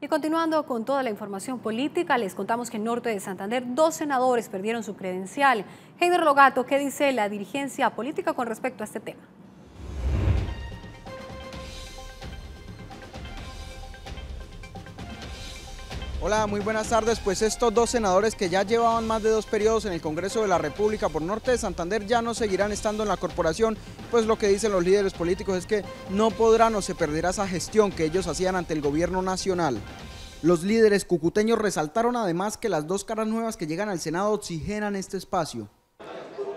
Y continuando con toda la información política, les contamos que en Norte de Santander dos senadores perdieron su credencial. Heider Logato, ¿qué dice la dirigencia política con respecto a este tema? Hola, muy buenas tardes. Pues estos dos senadores que ya llevaban más de dos periodos en el Congreso de la República por Norte de Santander ya no seguirán estando en la corporación, pues lo que dicen los líderes políticos es que no podrán o se perderá esa gestión que ellos hacían ante el gobierno nacional. Los líderes cucuteños resaltaron además que las dos caras nuevas que llegan al Senado oxigenan este espacio.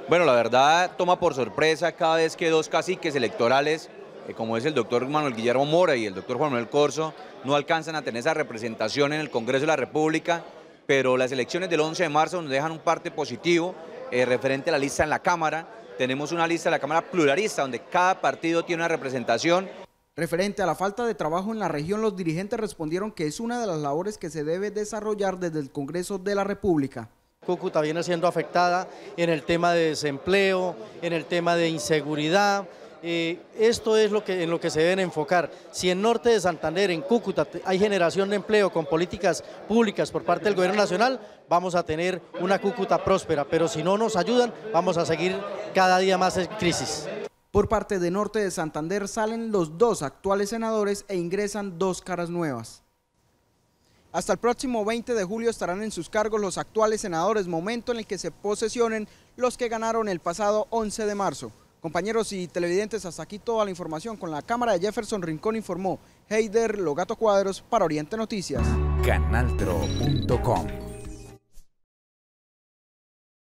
Bueno, la verdad toma por sorpresa cada vez que dos caciques electorales eh, como es el doctor Manuel Guillermo Mora y el doctor Juan Manuel Corso, no alcanzan a tener esa representación en el Congreso de la República, pero las elecciones del 11 de marzo nos dejan un parte positivo eh, referente a la lista en la Cámara. Tenemos una lista en la Cámara pluralista, donde cada partido tiene una representación. Referente a la falta de trabajo en la región, los dirigentes respondieron que es una de las labores que se debe desarrollar desde el Congreso de la República. Cúcuta viene siendo afectada en el tema de desempleo, en el tema de inseguridad, eh, esto es lo que, en lo que se deben enfocar. Si en Norte de Santander, en Cúcuta, hay generación de empleo con políticas públicas por parte del Gobierno Nacional, vamos a tener una Cúcuta próspera, pero si no nos ayudan, vamos a seguir cada día más en crisis. Por parte de Norte de Santander salen los dos actuales senadores e ingresan dos caras nuevas. Hasta el próximo 20 de julio estarán en sus cargos los actuales senadores, momento en el que se posesionen los que ganaron el pasado 11 de marzo. Compañeros y televidentes, hasta aquí toda la información. Con la cámara de Jefferson Rincón informó Heider Logato Cuadros para Oriente Noticias.